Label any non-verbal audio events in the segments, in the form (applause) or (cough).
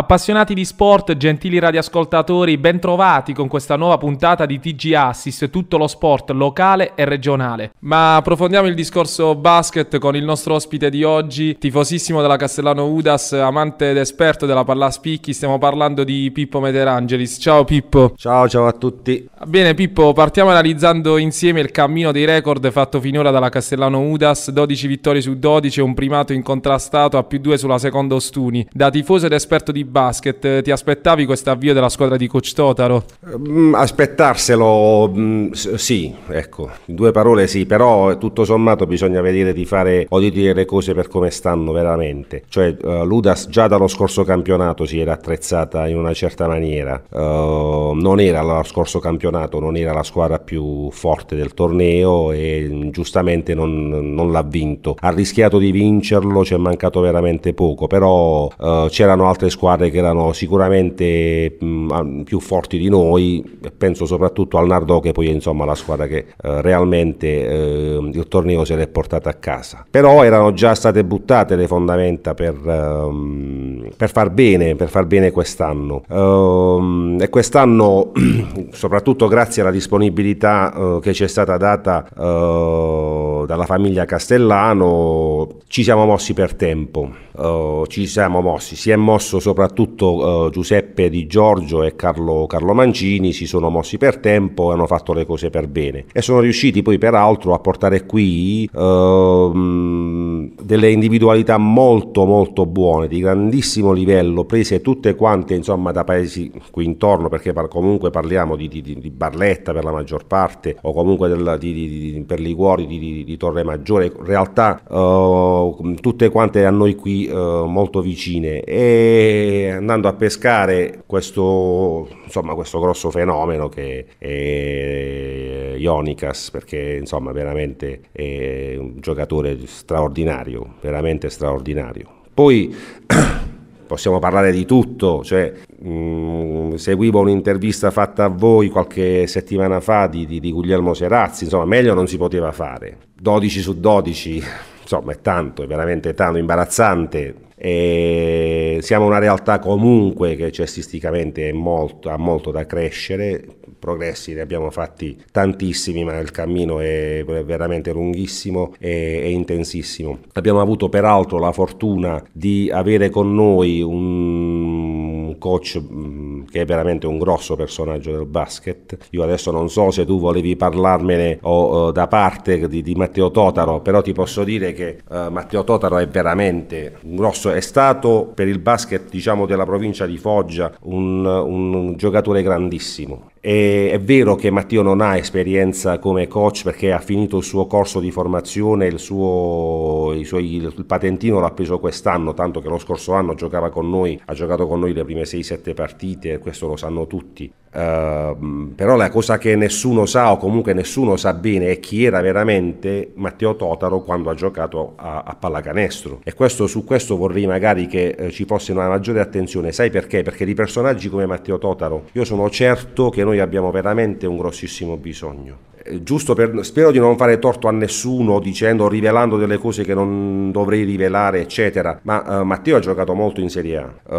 Appassionati di sport, gentili radioascoltatori, bentrovati con questa nuova puntata di TG Assist, tutto lo sport locale e regionale. Ma approfondiamo il discorso basket con il nostro ospite di oggi, tifosissimo della Castellano Udas, amante ed esperto della Palla Spicchi, stiamo parlando di Pippo Meterangelis. Ciao Pippo. Ciao, ciao a tutti. Bene Pippo, partiamo analizzando insieme il cammino dei record fatto finora dalla Castellano Udas, 12 vittorie su 12 e un primato incontrastato a più 2 sulla seconda Ostuni. Da tifoso ed esperto di basket. Eh, ti aspettavi questo avvio della squadra di coach Totaro? Mm, aspettarselo, mm, sì, ecco, in due parole sì, però eh, tutto sommato bisogna vedere di fare o di dire le cose per come stanno veramente. Cioè, eh, l'Udas già dallo scorso campionato si era attrezzata in una certa maniera. non era lo scorso campionato, non era la squadra più forte del torneo e mm, giustamente non, non l'ha vinto. Ha rischiato di vincerlo, ci è mancato veramente poco, però c'erano altre squadre squadre che erano sicuramente mh, più forti di noi, penso soprattutto al Nardò che poi è insomma la squadra che eh, realmente eh, il torneo se l'è portata a casa. Però erano già state buttate le fondamenta per, ehm, per far bene, per far bene quest'anno. Ehm, e quest'anno (clears throat) soprattutto grazie alla disponibilità eh, che ci è stata data eh, dalla famiglia Castellano ci siamo mossi per tempo, uh, ci siamo mossi, si è mosso soprattutto uh, Giuseppe Di Giorgio e Carlo, Carlo, Mancini, si sono mossi per tempo e hanno fatto le cose per bene e sono riusciti poi peraltro a portare qui uh, delle individualità molto molto buone, di grandissimo livello, prese tutte quante insomma da paesi qui intorno perché par- comunque parliamo di, di, di, Barletta per la maggior parte o comunque del, di, per Liguori di, Torre Maggiore, in realtà... Uh, eh, tutte quante a noi qui eh, molto vicine e andando a pescare questo, insomma, questo grosso fenomeno che è Ionicas perché insomma veramente è un giocatore straordinario, veramente straordinario. Poi (coughs) possiamo parlare di tutto, cioè, mm, seguivo un'intervista fatta a voi qualche settimana fa di, di, di Guglielmo Serazzi, insomma meglio non si poteva fare, 12 su 12 insomma è tanto, è veramente tanto imbarazzante. E siamo una realtà comunque che cestisticamente molto, ha molto da crescere, progressi ne abbiamo fatti tantissimi ma il cammino è veramente lunghissimo e, e intensissimo. Abbiamo avuto peraltro la fortuna di avere con noi un coach mm, che è veramente un grosso personaggio del basket. Io adesso non so se tu volevi parlarmene o, uh, da parte di, di, Matteo Totaro, però ti posso dire che uh, Matteo Totaro è veramente un grosso, è stato per il basket diciamo della provincia di Foggia un, un giocatore grandissimo e è vero che Matteo non ha esperienza come coach perché ha finito il suo corso di formazione, il, suo, il, suo, il, patentino l'ha preso quest'anno, tanto che lo scorso anno giocava con noi, ha giocato con noi le prime 6-7 partite, questo lo sanno tutti. Ehm, però la cosa che nessuno sa o comunque nessuno sa bene è chi era veramente Matteo Totaro quando ha giocato a, a pallacanestro e questo, su questo vorrei magari che eh, ci fosse una maggiore attenzione sai perché? Perché di personaggi come Matteo Totaro io sono certo che noi abbiamo veramente un grossissimo bisogno giusto per, spero di non fare torto a nessuno dicendo, rivelando delle cose che non dovrei rivelare, eccetera, ma uh, Matteo ha giocato molto in Serie A, uh,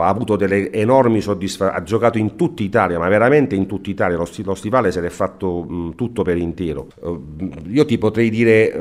ha avuto delle enormi soddisfazioni, ha giocato in tutta Italia, ma veramente in tutta Italia, lo, sti- lo stivale se l'è fatto mh, mm, tutto per intero. Uh, io ti potrei dire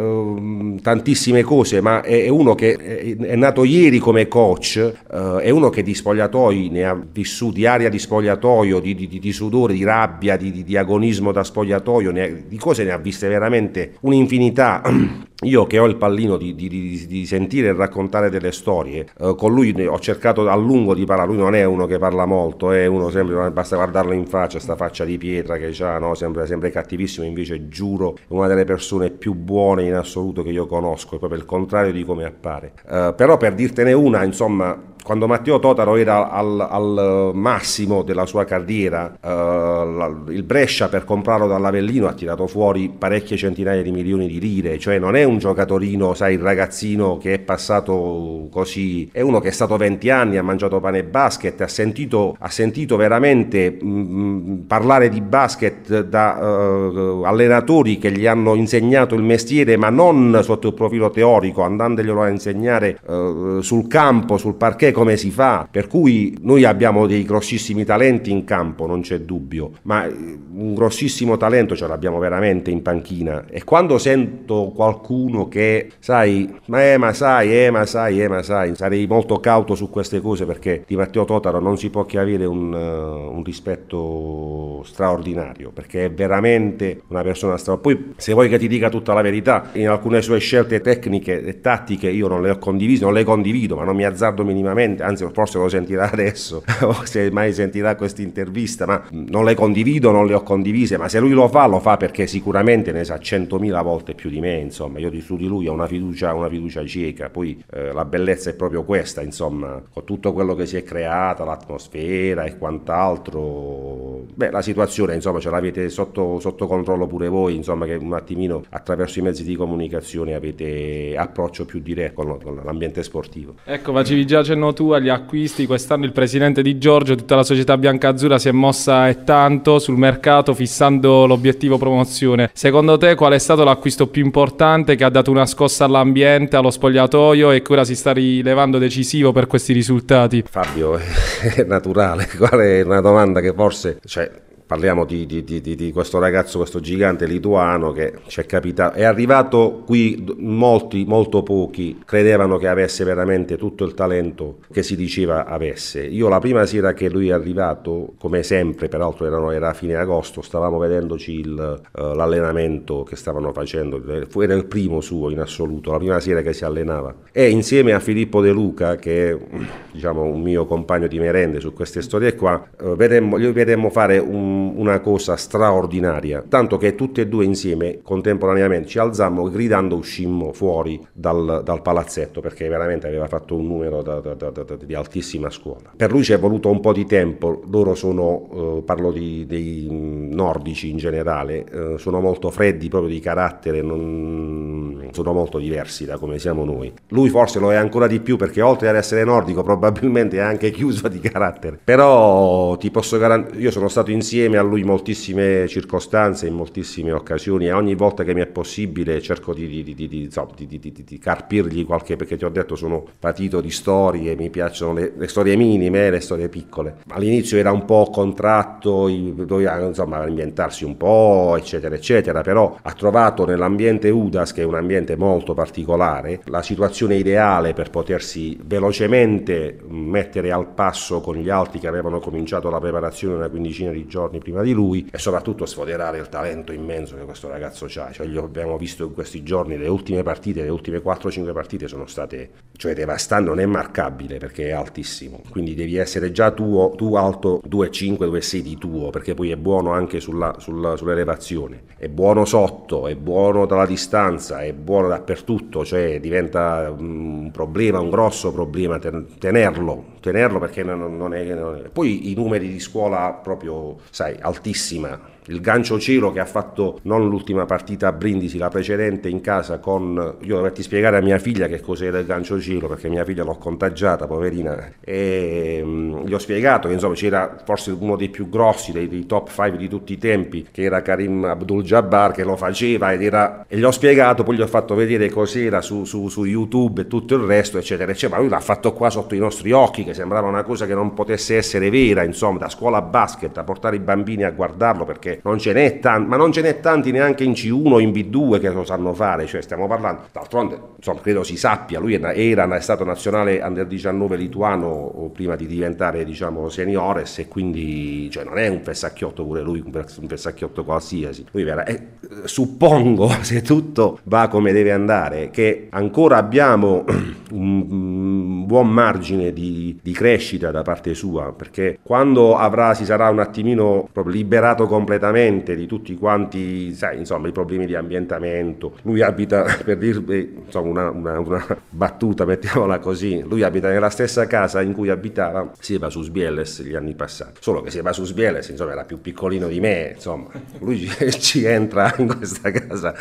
tantissime cose, ma è, è uno che è, è, nato ieri come coach, è uno che di spogliatoi ne ha vissuti, aria di spogliatoio, di, di, di, di sudore, di rabbia, di agonismo da spogliatoio, ne, di cose ne ha viste veramente un'infinità. (clears throat) Io che ho il pallino di, di, di, di sentire e raccontare delle storie, eh, con lui ho cercato a lungo di parlare, lui non è uno che parla molto, è uno sempre, basta guardarlo in faccia, sta faccia di pietra che ha, no? sembra sempre cattivissimo, invece giuro è una delle persone più buone in assoluto che io conosco, è proprio il contrario di come appare. Eh, però per dirtene una, insomma, quando Matteo Totaro era al, al eh, massimo della sua carriera, eh, il Brescia per comprarlo dall'Avellino ha tirato fuori parecchie centinaia di milioni di lire, cioè non è un giocatorino, sai, il ragazzino che è passato così, è uno che è stato 20 anni, ha mangiato pane e basket, ha sentito, ha sentito veramente mh, mm, mm, parlare di basket da eh, allenatori che gli hanno insegnato il mestiere, ma non sotto il profilo teorico, andandoglielo a insegnare eh, sul campo, sul parquet come si fa. Per cui noi abbiamo dei grossissimi talenti in campo, non c'è dubbio, ma eh, un grossissimo talento ce l'abbiamo veramente in panchina. E quando sento qualcuno che, sai, ma eh, ma sai, eh, ma sai, eh, ma sai, sarei molto cauto su queste cose perché di Matteo Totaro non si può che avere un, uh, un rispetto straordinario, perché è veramente una persona straordinaria. Poi, se vuoi che ti dica tutta la verità, in alcune sue scelte tecniche e tattiche io non le ho condivise, non le condivido, ma non mi azzardo minimamente sicuramente, anzi forse lo sentirà (laughs) adesso, o se mai sentirà questa intervista, ma non le condivido, non le ho condivise, ma se lui lo fa, lo fa perché sicuramente ne sa 100.000 volte più di me, insomma, io di su di lui ho una fiducia, una fiducia cieca, poi eh, la bellezza è proprio questa, insomma, con tutto quello che si è creato, l'atmosfera e quant'altro, beh, la situazione, insomma, ce l'avete sotto, sotto controllo pure voi, insomma, che un attimino attraverso i mezzi di comunicazione avete approccio più diretto con, con l'ambiente sportivo. Ecco, facevi già cenno tua, gli acquisti, quest'anno il presidente di Giorgio, tutta la società biancazzurra si è mossa e tanto sul mercato fissando l'obiettivo promozione. Secondo te qual è stato l'acquisto più importante che ha dato una scossa all'ambiente, allo spogliatoio e che ora si sta rilevando decisivo per questi risultati? Fabio, (laughs) è naturale, qual è una domanda che forse... Cioè parliamo di, di, di, di, questo ragazzo, questo gigante lituano che ci è capitato, è arrivato qui, molti, molto pochi credevano che avesse veramente tutto il talento che si diceva avesse. Io la prima sera che lui è arrivato, come sempre, peraltro erano, era a fine agosto, stavamo vedendoci il, uh, l'allenamento che stavano facendo, era il primo suo in assoluto, la prima sera che si allenava. E insieme a Filippo De Luca, che è diciamo, un mio compagno di merende su queste storie qua, uh, vedemmo, gli vedemmo fare un una cosa straordinaria, tanto che tutti e due insieme contemporaneamente ci alzammo gridando uscimmo fuori dal, dal palazzetto perché veramente aveva fatto un numero da, da, da, di altissima scuola. Per lui ci è voluto un po' di tempo, loro sono, eh, parlo di, dei nordici in generale, eh, sono molto freddi proprio di carattere, non, sono molto diversi da come siamo noi. Lui forse lo è ancora di più perché oltre ad essere nordico probabilmente è anche (laughs) chiuso di carattere, però ti posso garantire, io sono stato insieme insieme a lui in moltissime circostanze, in moltissime occasioni e ogni volta che mi è possibile cerco di, di, di, di carpirgli qualche, perché ti ho detto sono patito di storie, mi piacciono le, le storie minime e le storie piccole. All'inizio era un po' contratto, doveva insomma ambientarsi un po', eccetera, eccetera, però ha trovato nell'ambiente UDAS, che è un ambiente molto particolare, la situazione ideale per potersi velocemente mettere al passo con gli altri che avevano cominciato la preparazione una quindicina di giorni giorni prima di lui e soprattutto sfoderare il talento immenso che questo ragazzo ha. Cioè, gli abbiamo visto in questi giorni le ultime partite, le ultime 4-5 partite sono state cioè, devastanti, non è marcabile perché è altissimo. Quindi devi essere già tuo, tu alto 2-5, 2-6 di tuo, perché poi è buono anche sulla, sulla, sull'elevazione, è buono sotto, è buono dalla distanza, è buono dappertutto, cioè diventa mm, un problema, un grosso problema tenerlo, tenerlo perché non, è, non è... Poi i numeri di scuola proprio, sai, sai, altissima. Il gancio Ciro che ha fatto non l'ultima partita a Brindisi, la precedente in casa con... Io dovetti spiegare a mia figlia che cos'era il gancio Ciro perché mia figlia l'ho contagiata, poverina, e mm, gli ho spiegato che insomma c'era forse uno dei più grossi, dei, dei top 5 di tutti i tempi, che era Karim Abdul Jabbar che lo faceva ed era... E gli ho spiegato, poi gli ho fatto vedere cos'era su, su, su YouTube e tutto il resto, eccetera, eccetera. Ma lui l'ha fatto qua sotto i nostri occhi, che sembrava una cosa che non potesse essere vera, insomma, da scuola basket, a portare i bambini bambini a guardarlo perché non ce n'è tanti, ma non ce n'è tanti neanche in C1 o in B2 che lo sanno fare, cioè stiamo parlando, d'altronde insomma, credo si sappia, lui era, era stato nazionale under 19 lituano prima di diventare diciamo seniores e quindi cioè, non è un fessacchiotto pure lui, un fessacchiotto qualsiasi, lui era, eh, suppongo (laughs) se tutto va come deve andare che ancora abbiamo (clears throat) un buon margine di, di crescita da parte sua, perché quando avrà, si sarà un attimino liberato completamente di tutti quanti, sai, insomma, i problemi di ambientamento. Lui abita, (laughs) per dirvi, insomma, una, una, una, battuta, mettiamola così, lui abita nella stessa casa in cui abitava Seba Susbieles gli anni passati, solo che Seba Susbieles, insomma, era più piccolino di me, insomma, lui ci, (laughs) ci entra in questa casa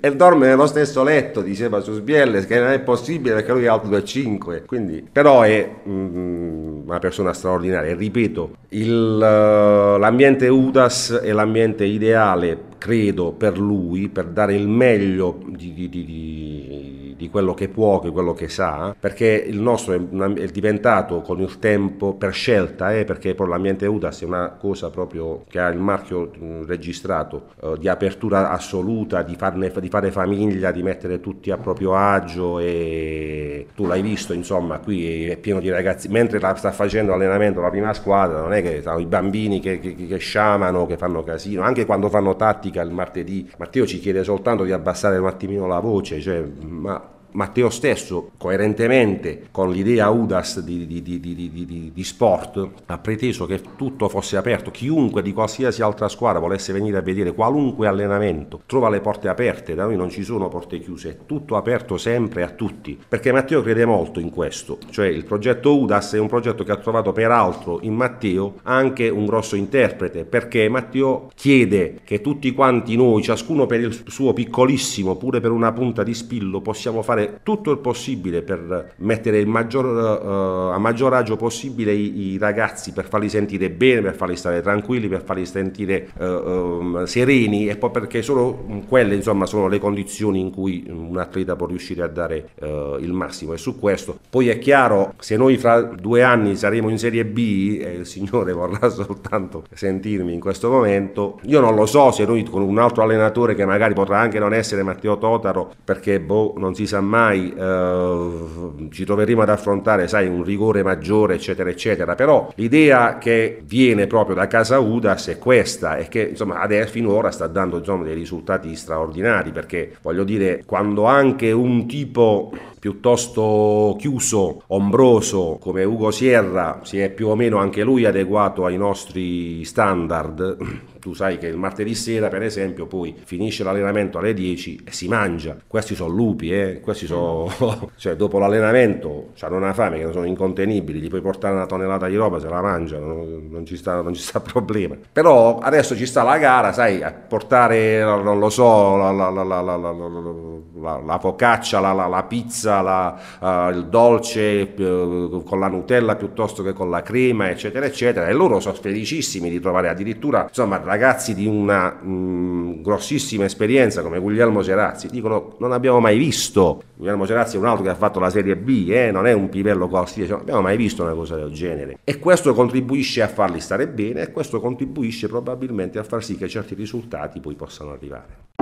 e dorme nello stesso letto di Seba Susbieles, che non è possibile perché lui è alto da 5, quindi quindi, però è mh, mm, una persona straordinaria. Ripeto, il, eh, l'ambiente UDAS è l'ambiente ideale credo, per lui, per dare il meglio di, di, di, di, quello che può, di quello che sa, perché il nostro è, una, è diventato con il tempo, per scelta, eh, perché poi l'ambiente UDAS è una cosa proprio che ha il marchio mm, registrato, eh, di apertura assoluta, di, farne, di fare famiglia, di mettere tutti a proprio agio e tu l'hai visto, insomma, qui è pieno di ragazzi, mentre la, sta facendo allenamento la prima squadra, non è che sono i bambini che, che, che sciamano, che fanno casino, anche quando fanno tattica il martedì. Matteo ci chiede soltanto di abbassare un attimino la voce, cioè, ma Matteo stesso, coerentemente con l'idea Udas di, di, di, di, sport, ha preteso che tutto fosse aperto, chiunque di qualsiasi altra squadra volesse venire a vedere qualunque allenamento, trova le porte aperte, da noi non ci sono porte chiuse, è tutto aperto sempre a tutti, perché Matteo crede molto in questo, cioè il progetto Udas è un progetto che ha trovato peraltro in Matteo anche un grosso interprete, perché Matteo chiede che tutti quanti noi, ciascuno per il suo piccolissimo, pure per una punta di spillo, possiamo fare tutto il possibile per mettere maggior, uh, a maggior agio possibile i, i, ragazzi, per farli sentire bene, per farli stare tranquilli, per farli sentire uh, um, sereni e poi perché solo mm, quelle insomma sono le condizioni in cui mm, un atleta può riuscire a dare uh, il massimo e su questo poi è chiaro se noi fra due anni saremo in Serie B e il signore vorrà (laughs) soltanto sentirmi in questo momento io non lo so se noi con un altro allenatore che magari potrà anche non essere Matteo Totaro perché boh non si sa mai eh, ci troveremo ad affrontare, sai, un rigore maggiore, eccetera, eccetera. Però l'idea che viene proprio da casa Udas è questa, e che insomma adesso finora sta dando insomma, dei risultati straordinari, perché voglio dire, quando anche un tipo piuttosto chiuso, ombroso come Ugo Sierra si è più o meno anche lui adeguato ai nostri standard (clears throat) Tu sai che il martedì sera, per esempio, poi finisce l'allenamento alle 10 e si mangia. Questi sono lupi, eh? questi sono... cioè, dopo l'allenamento hanno una fame che sono incontenibili, gli puoi portare una tonnellata di roba, se la mangiano, non ci sta, non ci sta problema. Però adesso ci sta la gara, sai, a portare, non lo so, la, la, la, la focaccia, la, pizza, uh, il dolce uh, con la Nutella piuttosto che con la crema, eccetera, eccetera. E loro sono felicissimi di trovare addirittura, insomma, ragazzi di una mh, mm, grossissima esperienza come Guglielmo Cerazzi dicono non abbiamo mai visto, Guglielmo Cerazzi è un altro che ha fatto la Serie B, eh, non è un pivello corsi, cioè, non abbiamo mai visto una cosa del genere e questo contribuisce a farli stare bene e questo contribuisce probabilmente a far sì che certi risultati poi possano arrivare.